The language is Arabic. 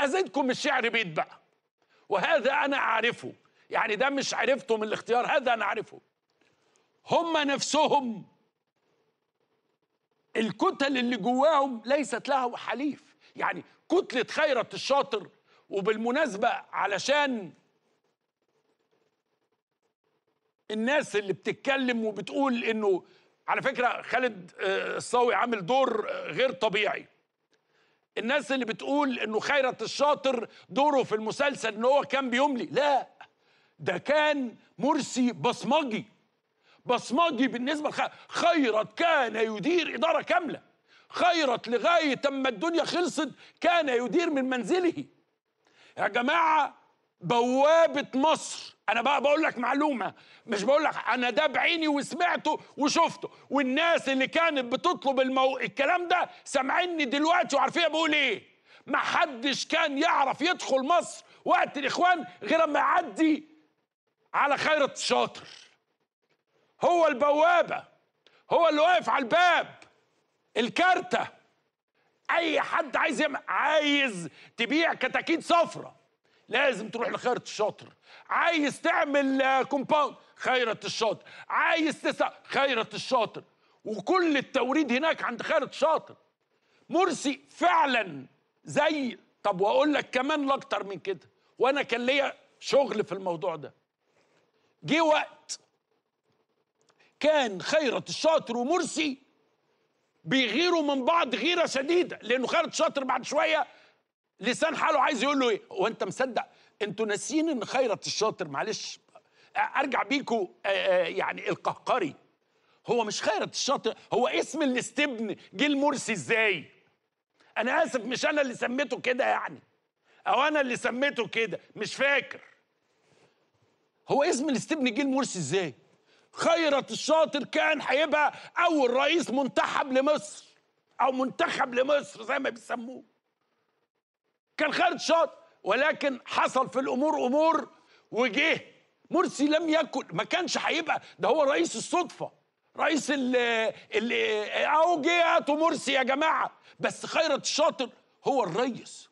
أزيدكم الشعر بيت بقى وهذا أنا أعرفه يعني ده مش عرفته من الاختيار هذا أنا أعرفه هم نفسهم الكتل اللي جواهم ليست لها حليف يعني كتلة خيرت الشاطر وبالمناسبة علشان الناس اللي بتتكلم وبتقول انه على فكرة خالد آه، الصاوي عامل دور آه، غير طبيعي الناس اللي بتقول انه خيرت الشاطر دوره في المسلسل ان هو كان بيملي لا ده كان مرسي بصمجي بصمجي بالنسبه لخيرت خيرت كان يدير اداره كامله خيرت لغايه اما الدنيا خلصت كان يدير من منزله يا جماعه بوابه مصر انا بقى بقول لك معلومه مش بقول لك انا ده بعيني وسمعته وشفته والناس اللي كانت بتطلب المو... الكلام ده سامعيني دلوقتي وعارفين بقول ايه ما حدش كان يعرف يدخل مصر وقت الاخوان غير اما يعدي على خيرة الشاطر هو البوابه هو اللي واقف على الباب الكارته اي حد عايز يم... عايز تبيع كتاكيت صفرة لازم تروح لخيرة الشاطر عايز تعمل كومباوند آه، خيرة الشاطر عايز تسع خيرة الشاطر وكل التوريد هناك عند خيرة الشاطر مرسي فعلا زي طب واقول لك كمان لاكتر من كده وانا كان ليا شغل في الموضوع ده جه وقت كان خيرة الشاطر ومرسي بيغيروا من بعض غيره شديده لانه خيرة الشاطر بعد شويه لسان حاله عايز يقول له ايه هو انت مصدق انتوا ناسيين ان خيرت الشاطر معلش ارجع بيكوا آه، آه، يعني القهقري هو مش خيرت الشاطر هو اسم الاستبن جه المرسي ازاي انا اسف مش انا اللي سميته كده يعني او انا اللي سميته كده مش فاكر هو اسم الاستبن جه المرسي ازاي خيرت الشاطر كان هيبقى اول رئيس منتخب لمصر او منتخب لمصر زي ما بيسموه كان خارج شاط ولكن حصل في الامور امور وجه مرسي لم يكن ما كانش هيبقى ده هو رئيس الصدفه رئيس ال ال آه، او جه هاتوا مرسي يا جماعه بس خيرت الشاطر هو الريس